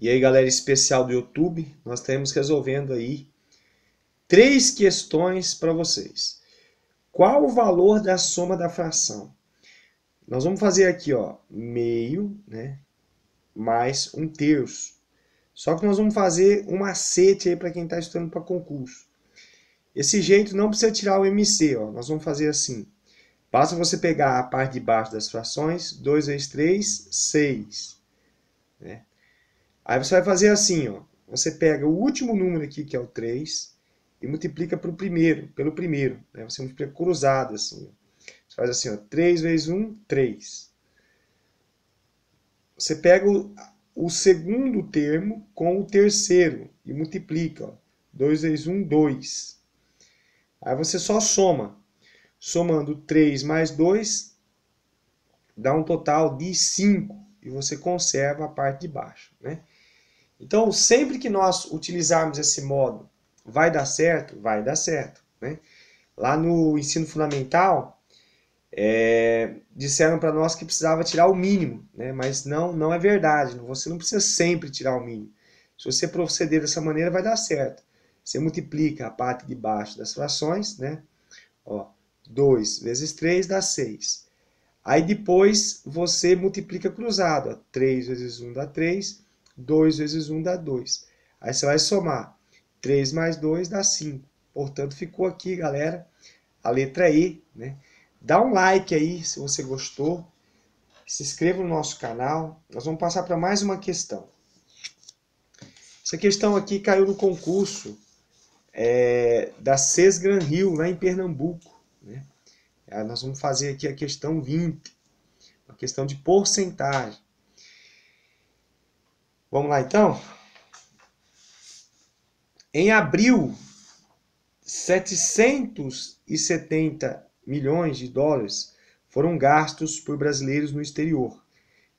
E aí, galera especial do YouTube, nós estamos resolvendo aí três questões para vocês. Qual o valor da soma da fração? Nós vamos fazer aqui, ó, meio, né, mais um terço. Só que nós vamos fazer um macete aí para quem está estudando para concurso. Esse jeito não precisa tirar o MC, ó. Nós vamos fazer assim. Basta você pegar a parte de baixo das frações, 2 vezes 3, 6. Né? Aí você vai fazer assim, ó. Você pega o último número aqui, que é o 3, e multiplica pro primeiro, pelo primeiro. Né? Você multiplica cruzado, assim. Você faz assim, ó. 3 vezes 1, 3. Você pega o, o segundo termo com o terceiro e multiplica, ó. 2 vezes 1, 2. Aí você só soma. Somando 3 mais 2, dá um total de 5. E você conserva a parte de baixo, né? Então, sempre que nós utilizarmos esse modo, vai dar certo? Vai dar certo. Né? Lá no ensino fundamental, é, disseram para nós que precisava tirar o mínimo, né? mas não, não é verdade. Você não precisa sempre tirar o mínimo. Se você proceder dessa maneira, vai dar certo. Você multiplica a parte de baixo das frações, né? Ó, 2 vezes 3 dá 6. Aí depois você multiplica cruzado. Ó, 3 vezes 1 dá 3. 2 vezes 1 dá 2. Aí você vai somar 3 mais 2 dá 5. Portanto, ficou aqui, galera, a letra E. Né? Dá um like aí se você gostou. Se inscreva no nosso canal. Nós vamos passar para mais uma questão. Essa questão aqui caiu no concurso é, da SES Gran Rio, lá em Pernambuco. Né? nós vamos fazer aqui a questão 20, a questão de porcentagem. Vamos lá então? Em abril, 770 milhões de dólares foram gastos por brasileiros no exterior,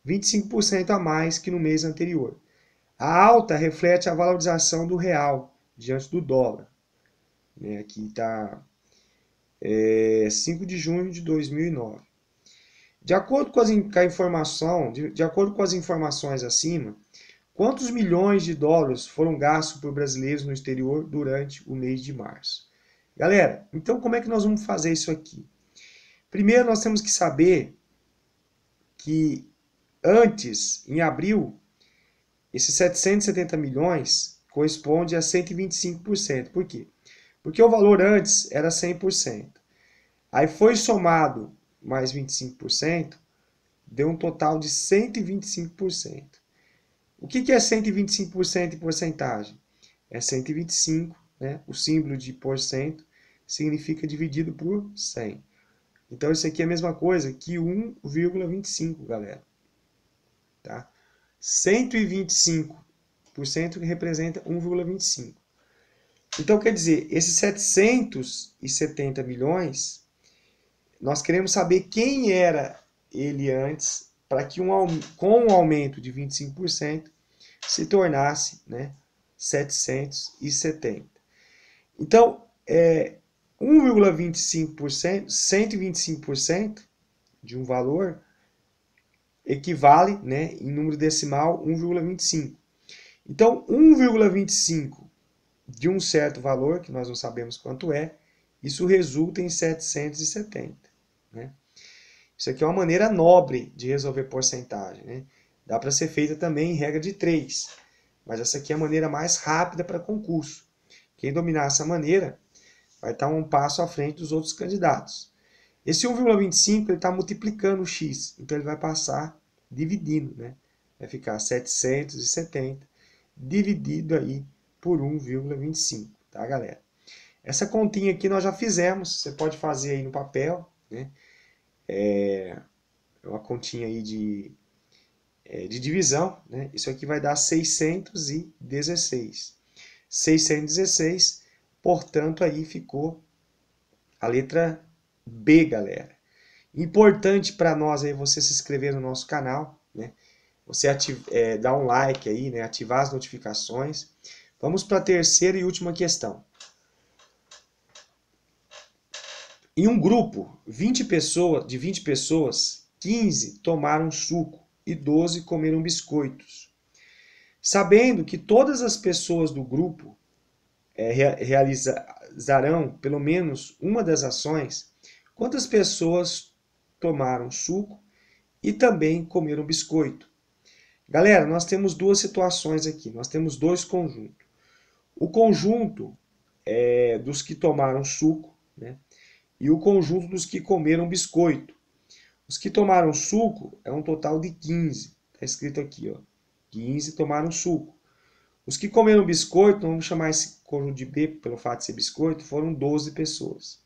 25% a mais que no mês anterior. A alta reflete a valorização do real diante do dólar. Né? Aqui está é, 5 de junho de 2009. De acordo com, as, com informação, de, de acordo com as informações acima, Quantos milhões de dólares foram gastos por brasileiros no exterior durante o mês de março? Galera, então como é que nós vamos fazer isso aqui? Primeiro nós temos que saber que antes, em abril, esses 770 milhões corresponde a 125%. Por quê? Porque o valor antes era 100%. Aí foi somado mais 25%, deu um total de 125%. O que, que é 125% de porcentagem? É 125, né? o símbolo de porcento significa dividido por 100. Então, isso aqui é a mesma coisa que 1,25, galera. Tá? 125% representa 1,25. Então, quer dizer, esses 770 milhões, nós queremos saber quem era ele antes para que um, com o um aumento de 25% se tornasse né, 770. Então, é, 1,25%, 125% de um valor equivale, né, em número decimal, 1,25. Então, 1,25 de um certo valor, que nós não sabemos quanto é, isso resulta em 770. Né? Isso aqui é uma maneira nobre de resolver porcentagem. Né? Dá para ser feita também em regra de 3, mas essa aqui é a maneira mais rápida para concurso. Quem dominar essa maneira vai estar tá um passo à frente dos outros candidatos. Esse 1,25 está multiplicando o x, então ele vai passar dividindo. Né? Vai ficar 770 dividido aí por 1,25, tá galera? Essa continha aqui nós já fizemos, você pode fazer aí no papel, né? É, é, uma continha aí de, é, de divisão, né? isso aqui vai dar 616. 616, portanto, aí ficou a letra B, galera. Importante para nós aí você se inscrever no nosso canal, né? Você ativar, é, dar um like aí, né? Ativar as notificações. Vamos para a terceira e última questão. Em um grupo, 20 pessoas, de 20 pessoas, 15 tomaram suco e 12 comeram biscoitos. Sabendo que todas as pessoas do grupo é, realizarão pelo menos uma das ações, quantas pessoas tomaram suco e também comeram biscoito? Galera, nós temos duas situações aqui, nós temos dois conjuntos. O conjunto é, dos que tomaram suco, né, e o conjunto dos que comeram biscoito. Os que tomaram suco é um total de 15. Está escrito aqui, ó. 15 tomaram suco. Os que comeram biscoito, vamos chamar esse conjunto de B pelo fato de ser biscoito, foram 12 pessoas.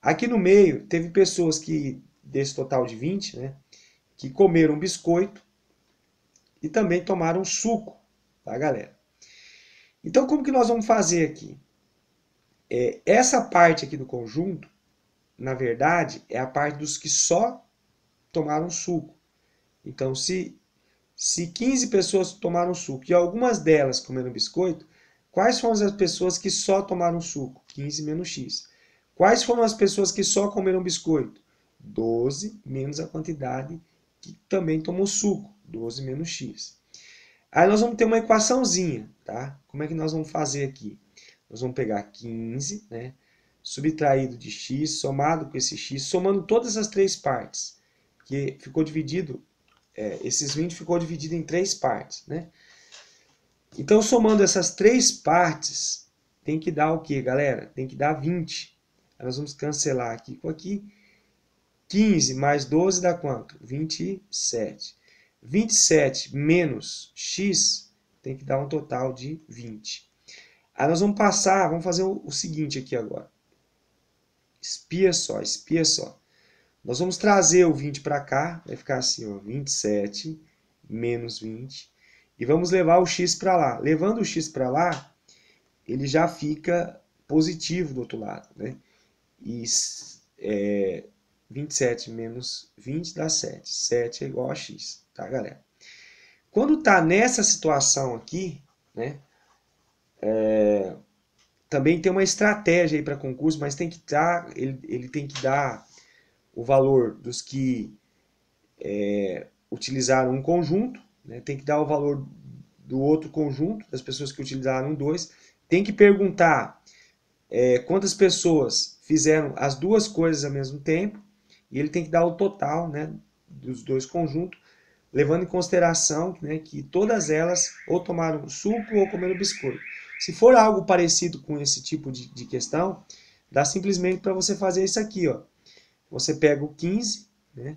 Aqui no meio, teve pessoas que, desse total de 20, né, que comeram biscoito e também tomaram suco, tá, galera? Então, como que nós vamos fazer aqui? É, essa parte aqui do conjunto, na verdade, é a parte dos que só tomaram suco. Então, se, se 15 pessoas tomaram suco e algumas delas comeram biscoito, quais foram as pessoas que só tomaram suco? 15 menos X. Quais foram as pessoas que só comeram biscoito? 12 menos a quantidade que também tomou suco, 12 menos X. Aí nós vamos ter uma equaçãozinha, tá? Como é que nós vamos fazer aqui? Nós vamos pegar 15, né? subtraído de x, somado com esse x, somando todas as três partes, que ficou dividido, é, esses 20 ficou dividido em três partes, né? Então, somando essas três partes, tem que dar o que, galera? Tem que dar 20. Nós vamos cancelar aqui com aqui. 15 mais 12 dá quanto? 27. 27 menos x tem que dar um total de 20. Aí nós vamos passar, vamos fazer o seguinte aqui agora. Espia só, espia só. Nós vamos trazer o 20 para cá, vai ficar assim, ó, 27 menos 20. E vamos levar o x para lá. Levando o x para lá, ele já fica positivo do outro lado, né? E é, 27 menos 20 dá 7. 7 é igual a x, tá, galera? Quando está nessa situação aqui, né? É, também tem uma estratégia aí para concurso, mas tem que dar, ele, ele tem que dar o valor dos que é, utilizaram um conjunto, né? tem que dar o valor do outro conjunto, das pessoas que utilizaram dois, tem que perguntar é, quantas pessoas fizeram as duas coisas ao mesmo tempo, e ele tem que dar o total né, dos dois conjuntos, levando em consideração né, que todas elas ou tomaram suco ou comeram biscoito. Se for algo parecido com esse tipo de, de questão, dá simplesmente para você fazer isso aqui. Ó. Você pega o 15, né,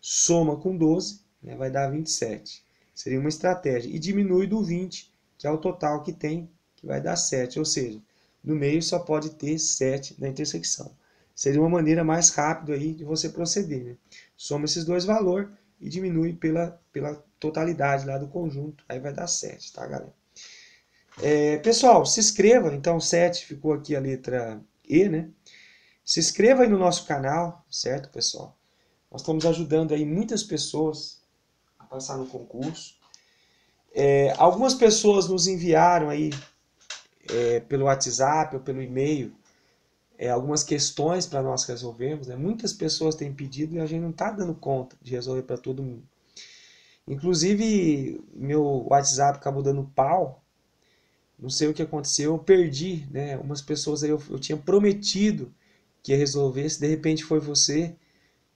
soma com 12, né, vai dar 27. Seria uma estratégia. E diminui do 20, que é o total que tem, que vai dar 7. Ou seja, no meio só pode ter 7 na intersecção. Seria uma maneira mais rápida aí de você proceder. Né? Soma esses dois valores e diminui pela, pela totalidade lá do conjunto. Aí vai dar 7, tá, galera? É, pessoal, se inscreva. Então, 7 ficou aqui a letra E, né? Se inscreva aí no nosso canal, certo, pessoal? Nós estamos ajudando aí muitas pessoas a passar no concurso. É, algumas pessoas nos enviaram aí é, pelo WhatsApp ou pelo e-mail é, algumas questões para nós resolvermos. Né? Muitas pessoas têm pedido e a gente não está dando conta de resolver para todo mundo. Inclusive, meu WhatsApp acabou dando pau. Não sei o que aconteceu, eu perdi, né? Umas pessoas aí eu, eu tinha prometido que ia resolver. Se de repente foi você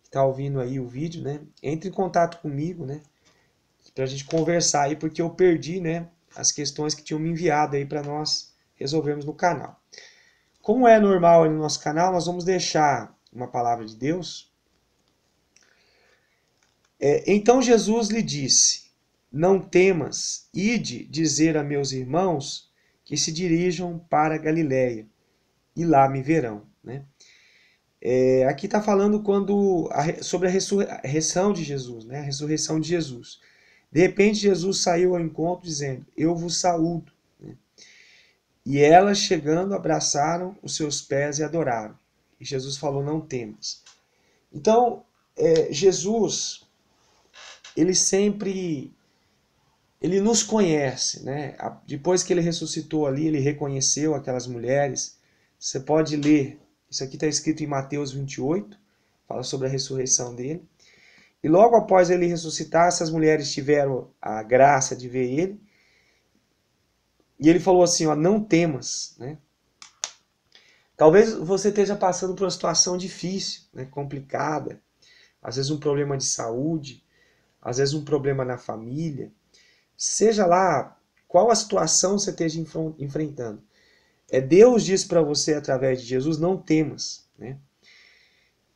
que está ouvindo aí o vídeo, né? Entre em contato comigo, né? Para a gente conversar aí, porque eu perdi, né? As questões que tinham me enviado aí para nós resolvermos no canal. Como é normal no nosso canal, nós vamos deixar uma palavra de Deus. É, então Jesus lhe disse, não temas, ide dizer a meus irmãos que se dirijam para Galiléia, e lá me verão. Né? É, aqui está falando quando a, sobre a ressurreição de Jesus, né? a ressurreição de Jesus. De repente Jesus saiu ao encontro dizendo, eu vos saúdo. E elas, chegando, abraçaram os seus pés e adoraram. E Jesus falou: Não temas. Então, é, Jesus, ele sempre. Ele nos conhece, né? Depois que ele ressuscitou ali, ele reconheceu aquelas mulheres. Você pode ler, isso aqui está escrito em Mateus 28, fala sobre a ressurreição dele. E logo após ele ressuscitar, essas mulheres tiveram a graça de ver ele e ele falou assim, ó, não temas, né? Talvez você esteja passando por uma situação difícil, né, complicada, às vezes um problema de saúde, às vezes um problema na família, seja lá qual a situação você esteja enfrentando. É Deus diz para você através de Jesus, não temas, né?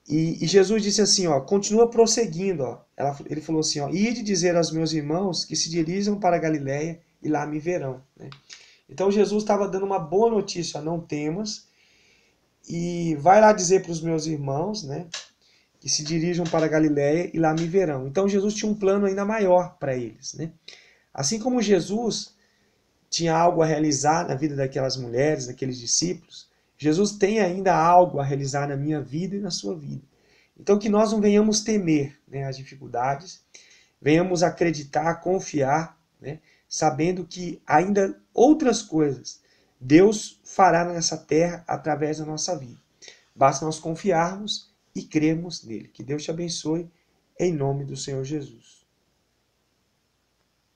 E, e, Jesus disse assim, ó, continua prosseguindo, ó. Ela, ele falou assim, ó, ide dizer aos meus irmãos que se dirijam para Galiléia e lá me verão. Né? Então Jesus estava dando uma boa notícia, não temas, e vai lá dizer para os meus irmãos, né, que se dirijam para Galiléia e lá me verão. Então Jesus tinha um plano ainda maior para eles, né? Assim como Jesus tinha algo a realizar na vida daquelas mulheres, daqueles discípulos, Jesus tem ainda algo a realizar na minha vida e na sua vida. Então que nós não venhamos temer né, as dificuldades, venhamos acreditar, confiar, né? sabendo que ainda outras coisas Deus fará nessa terra através da nossa vida. Basta nós confiarmos e cremos nele. Que Deus te abençoe, em nome do Senhor Jesus.